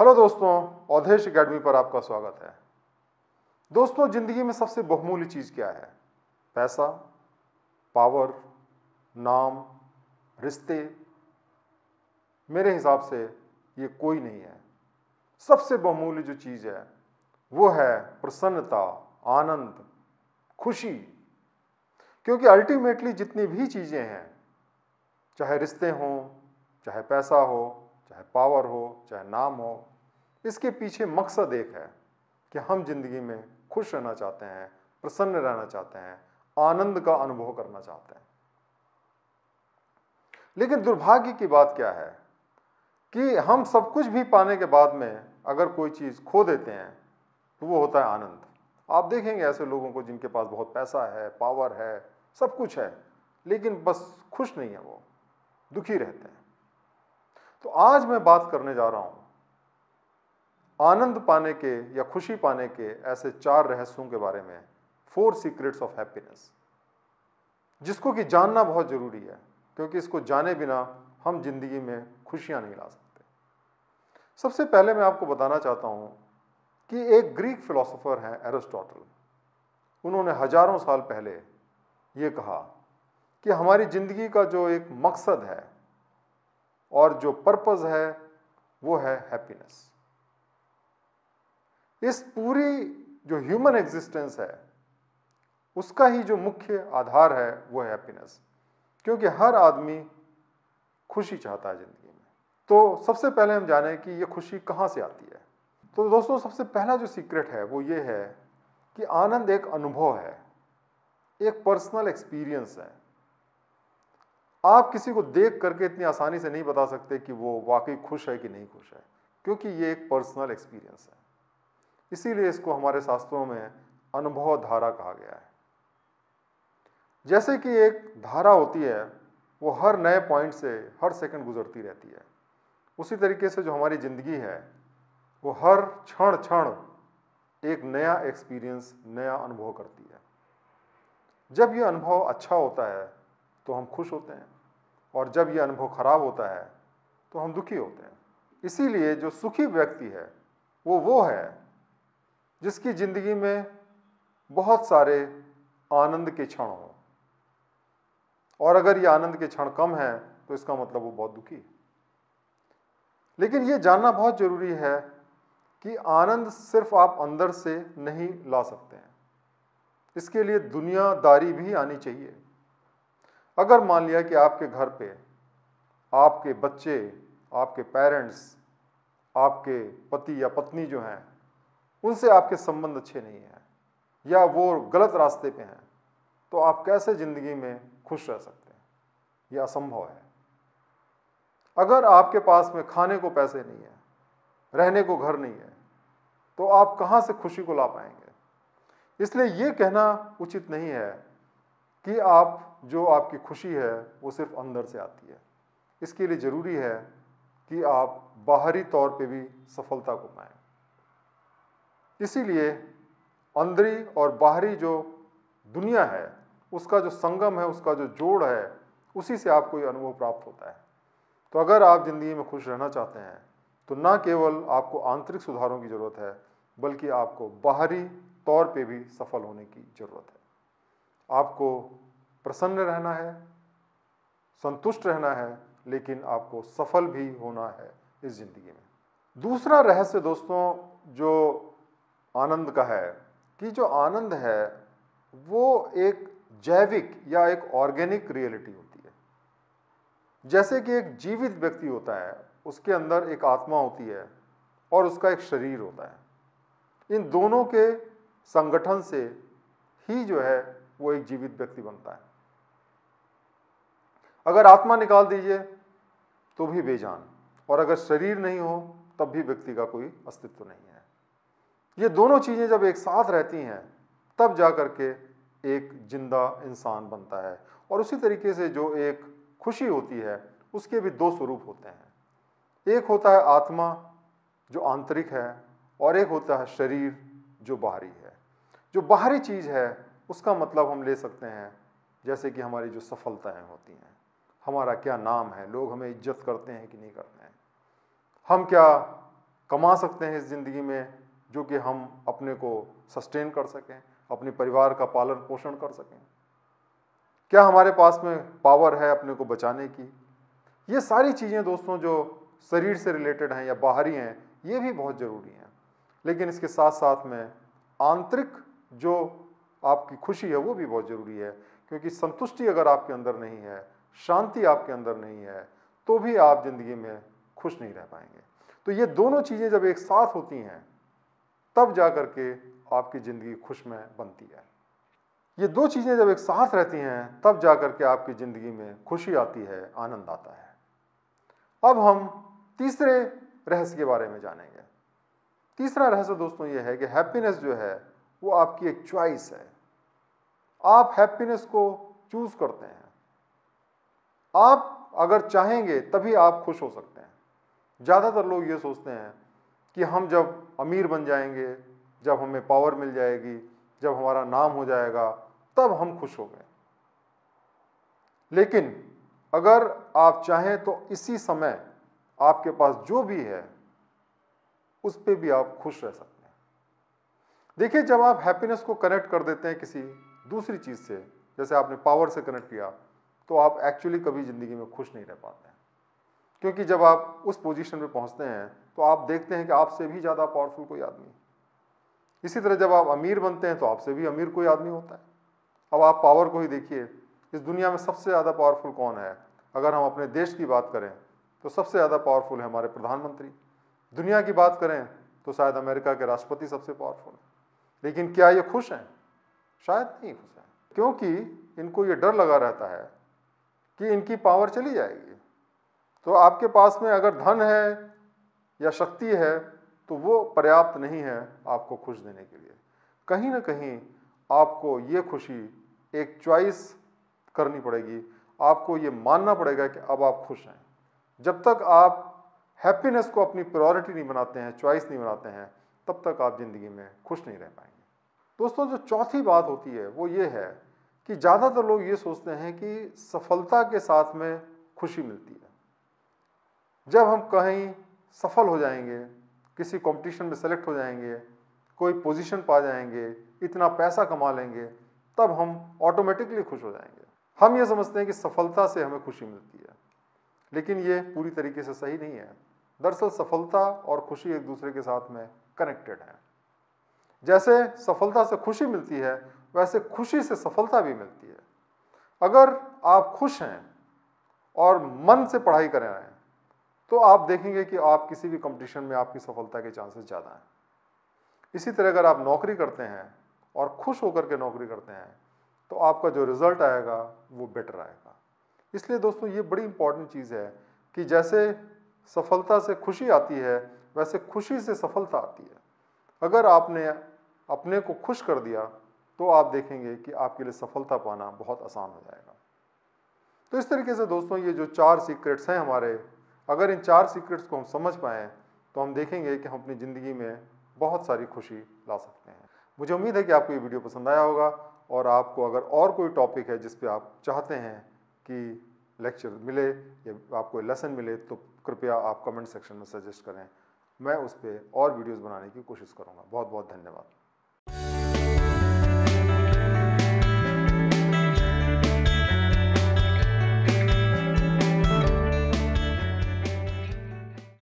hello दोस्तों Awadhesh academy पर आपका स्वागत है दोस्तों जिंदगी में सबसे बहुमूल्य चीज़ क्या है पैसा पावर नाम रिश्ते मेरे हिसाब से ये कोई नहीं है सबसे बहुमूल्य जो चीज़ है वो है प्रसन्नता आनंद खुशी क्योंकि अल्टीमेटली जितनी भी चीज़ें हैं चाहे रिश्ते हों चाहे पैसा हो चाहे पावर हो चाहे नाम हो इसके पीछे मकसद एक है कि हम जिंदगी में खुश रहना चाहते हैं प्रसन्न रहना चाहते हैं आनंद का अनुभव करना चाहते हैं लेकिन दुर्भाग्य की बात क्या है कि हम सब कुछ भी पाने के बाद में अगर कोई चीज़ खो देते हैं तो वो होता है आनंद आप देखेंगे ऐसे लोगों को जिनके पास बहुत पैसा है पावर है सब कुछ है लेकिन बस खुश नहीं है वो दुखी रहते हैं तो आज मैं बात करने जा रहा हूं आनंद पाने के या खुशी पाने के ऐसे चार रहस्यों के बारे में फोर सीक्रेट्स ऑफ हैप्पीनेस जिसको कि जानना बहुत ज़रूरी है क्योंकि इसको जाने बिना हम जिंदगी में खुशियां नहीं ला सकते सबसे पहले मैं आपको बताना चाहता हूं कि एक ग्रीक फिलोसोफर हैं एरिस्टोटल उन्होंने हजारों साल पहले ये कहा कि हमारी ज़िंदगी का जो एक मकसद है और जो पर्पज़ है वो है हैप्पीनेस इस पूरी जो ह्यूमन एग्जिस्टेंस है उसका ही जो मुख्य आधार है वो है हैप्पीनेस क्योंकि हर आदमी खुशी चाहता है ज़िंदगी में तो सबसे पहले हम जाने कि ये खुशी कहाँ से आती है तो दोस्तों सबसे पहला जो सीक्रेट है वो ये है कि आनंद एक अनुभव है एक पर्सनल एक्सपीरियंस है आप किसी को देख करके इतनी आसानी से नहीं बता सकते कि वो वाकई खुश है कि नहीं खुश है क्योंकि ये एक पर्सनल एक्सपीरियंस है इसीलिए इसको हमारे शास्त्रों में अनुभव धारा कहा गया है जैसे कि एक धारा होती है वो हर नए पॉइंट से हर सेकंड गुजरती रहती है उसी तरीके से जो हमारी ज़िंदगी है वो हर क्षण क्षण एक नया एक्सपीरियंस नया अनुभव करती है जब ये अनुभव अच्छा होता है तो हम खुश होते हैं और जब ये अनुभव खराब होता है तो हम दुखी होते हैं इसीलिए जो सुखी व्यक्ति है वो वो है जिसकी ज़िंदगी में बहुत सारे आनंद के क्षण हों और अगर ये आनंद के क्षण कम हैं तो इसका मतलब वो बहुत दुखी है लेकिन ये जानना बहुत ज़रूरी है कि आनंद सिर्फ आप अंदर से नहीं ला सकते हैं इसके लिए दुनियादारी भी आनी चाहिए अगर मान लिया कि आपके घर पे आपके बच्चे आपके पेरेंट्स आपके पति या पत्नी जो हैं उनसे आपके संबंध अच्छे नहीं हैं या वो गलत रास्ते पे हैं तो आप कैसे ज़िंदगी में खुश रह सकते हैं यह असंभव है अगर आपके पास में खाने को पैसे नहीं हैं रहने को घर नहीं है तो आप कहाँ से खुशी को ला पाएंगे इसलिए ये कहना उचित नहीं है कि आप जो आपकी खुशी है वो सिर्फ अंदर से आती है इसके लिए ज़रूरी है कि आप बाहरी तौर पे भी सफलता को पाएँ इसीलिए अंदरी और बाहरी जो दुनिया है उसका जो संगम है उसका जो जोड़ है उसी से आपको ये अनुभव प्राप्त होता है तो अगर आप ज़िंदगी में खुश रहना चाहते हैं तो ना केवल आपको आंतरिक सुधारों की ज़रूरत है बल्कि आपको बाहरी तौर पे भी सफल होने की ज़रूरत है आपको प्रसन्न रहना है संतुष्ट रहना है लेकिन आपको सफल भी होना है इस ज़िंदगी में दूसरा रहस्य दोस्तों जो आनंद का है कि जो आनंद है वो एक जैविक या एक ऑर्गेनिक रियलिटी होती है जैसे कि एक जीवित व्यक्ति होता है उसके अंदर एक आत्मा होती है और उसका एक शरीर होता है इन दोनों के संगठन से ही जो है वो एक जीवित व्यक्ति बनता है अगर आत्मा निकाल दीजिए तो भी बेजान और अगर शरीर नहीं हो तब भी व्यक्ति का कोई अस्तित्व नहीं है ये दोनों चीज़ें जब एक साथ रहती हैं तब जा करके के एक जिंदा इंसान बनता है और उसी तरीके से जो एक खुशी होती है उसके भी दो स्वरूप होते हैं एक होता है आत्मा जो आंतरिक है और एक होता है शरीर जो बाहरी है जो बाहरी चीज़ है उसका मतलब हम ले सकते हैं जैसे कि हमारी जो सफलताएं होती हैं हमारा क्या नाम है लोग हमें इज्जत करते हैं कि नहीं करते हैं हम क्या कमा सकते हैं इस ज़िंदगी में जो कि हम अपने को सस्टेन कर सकें अपने परिवार का पालन पोषण कर सकें क्या हमारे पास में पावर है अपने को बचाने की ये सारी चीज़ें दोस्तों जो शरीर से रिलेटेड हैं या बाहरी हैं ये भी बहुत ज़रूरी हैं लेकिन इसके साथ साथ में आंतरिक जो आपकी खुशी है वो भी बहुत ज़रूरी है क्योंकि संतुष्टि अगर आपके अंदर नहीं है शांति आपके अंदर नहीं है तो भी आप ज़िंदगी में खुश नहीं रह पाएंगे तो ये दोनों चीज़ें जब एक साथ होती हैं तब जा कर के आपकी ज़िंदगी खुशमय बनती है ये दो चीज़ें जब एक साथ रहती हैं तब जा कर के आपकी ज़िंदगी में खुशी आती है आनंद आता है अब हम तीसरे रहस्य के बारे में जानेंगे तीसरा रहस्य दोस्तों ये है कि हैप्पीनेस जो है वो आपकी एक चॉइस है आप हैप्पीनेस को चूज करते हैं आप अगर चाहेंगे तभी आप खुश हो सकते हैं ज़्यादातर लोग ये सोचते हैं कि हम जब अमीर बन जाएंगे जब हमें पावर मिल जाएगी जब हमारा नाम हो जाएगा तब हम खुश हो गए लेकिन अगर आप चाहें तो इसी समय आपके पास जो भी है उस पर भी आप खुश रह सकते देखिए जब आप हैप्पीनेस को कनेक्ट कर देते हैं किसी दूसरी चीज़ से जैसे आपने पावर से कनेक्ट किया तो आप एक्चुअली कभी ज़िंदगी में खुश नहीं रह पाते हैं क्योंकि जब आप उस पोजीशन पे पहुंचते हैं तो आप देखते हैं कि आपसे भी ज़्यादा पावरफुल कोई आदमी इसी तरह जब आप अमीर बनते हैं तो आपसे भी अमीर कोई आदमी होता है अब आप पावर को ही देखिए इस दुनिया में सबसे ज़्यादा पावरफुल कौन है अगर हम अपने देश की बात करें तो सबसे ज़्यादा पावरफुल है हमारे प्रधानमंत्री दुनिया की बात करें तो शायद अमेरिका के राष्ट्रपति सबसे पावरफुल हैं लेकिन क्या ये खुश हैं शायद नहीं खुश हैं क्योंकि इनको ये डर लगा रहता है कि इनकी पावर चली जाएगी तो आपके पास में अगर धन है या शक्ति है तो वो पर्याप्त नहीं है आपको खुश देने के लिए कहीं ना कहीं आपको ये खुशी एक चॉइस करनी पड़ेगी आपको ये मानना पड़ेगा कि अब आप खुश हैं जब तक आप हैप्पीनेस को अपनी प्रायोरिटी नहीं बनाते हैं चॉइस नहीं बनाते हैं तब तक आप ज़िंदगी में खुश नहीं रह पाएंगे दोस्तों जो चौथी बात होती है वो ये है कि ज़्यादातर लोग ये सोचते हैं कि सफलता के साथ में खुशी मिलती है जब हम कहीं सफल हो जाएंगे किसी कंपटीशन में सेलेक्ट हो जाएंगे कोई पोजीशन पा जाएंगे इतना पैसा कमा लेंगे तब हम ऑटोमेटिकली खुश हो जाएंगे हम ये समझते हैं कि सफलता से हमें खुशी मिलती है लेकिन ये पूरी तरीके से सही नहीं है दरअसल सफलता और खुशी एक दूसरे के साथ में कनेक्टेड हैं जैसे सफलता से खुशी मिलती है वैसे खुशी से सफलता भी मिलती है अगर आप खुश हैं और मन से पढ़ाई कर रहे हैं तो आप देखेंगे कि आप किसी भी कंपटीशन में आपकी सफलता के चांसेस ज़्यादा हैं इसी तरह अगर आप नौकरी करते हैं और खुश होकर के नौकरी करते हैं तो आपका जो रिज़ल्ट आएगा वो बेटर आएगा इसलिए दोस्तों ये बड़ी इम्पॉर्टेंट चीज़ है कि जैसे सफलता से खुशी आती है वैसे खुशी से सफलता आती है अगर आपने अपने को खुश कर दिया तो आप देखेंगे कि आपके लिए सफलता पाना बहुत आसान हो जाएगा तो इस तरीके से दोस्तों ये जो चार सीक्रेट्स हैं हमारे अगर इन चार सीक्रेट्स को हम समझ पाएँ तो हम देखेंगे कि हम अपनी ज़िंदगी में बहुत सारी खुशी ला सकते हैं मुझे उम्मीद है कि आपको ये वीडियो पसंद आया होगा और आपको अगर और कोई टॉपिक है जिस पे आप चाहते हैं कि लेक्चर मिले या आपको लेसन मिले तो कृपया आप कमेंट सेक्शन में सजेस्ट करें मैं उस पर और वीडियोज़ बनाने की कोशिश करूँगा बहुत बहुत धन्यवाद